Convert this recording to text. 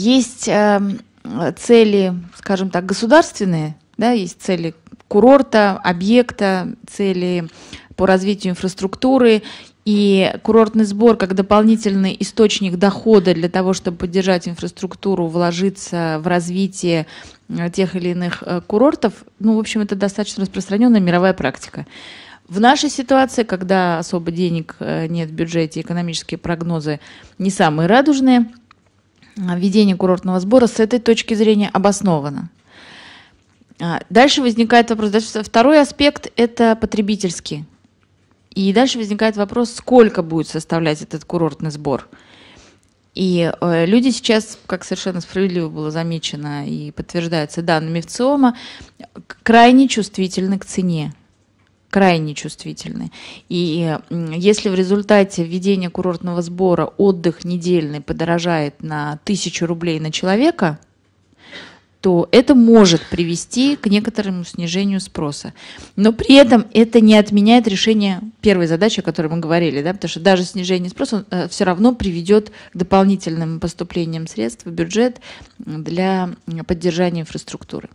Есть э, цели, скажем так, государственные, да, есть цели курорта, объекта, цели по развитию инфраструктуры. И курортный сбор как дополнительный источник дохода для того, чтобы поддержать инфраструктуру, вложиться в развитие э, тех или иных э, курортов, ну, в общем, это достаточно распространенная мировая практика. В нашей ситуации, когда особо денег э, нет в бюджете, экономические прогнозы не самые радужные – а, введение курортного сбора с этой точки зрения обосновано. А, дальше возникает вопрос, дальше второй аспект – это потребительский. И дальше возникает вопрос, сколько будет составлять этот курортный сбор. И э, люди сейчас, как совершенно справедливо было замечено и подтверждается данными ВЦИОМа, крайне чувствительны к цене крайне чувствительны. И если в результате введения курортного сбора отдых недельный подорожает на тысячу рублей на человека, то это может привести к некоторому снижению спроса. Но при этом это не отменяет решение первой задачи, о которой мы говорили, да, потому что даже снижение спроса э, все равно приведет к дополнительным поступлениям средств в бюджет для поддержания инфраструктуры.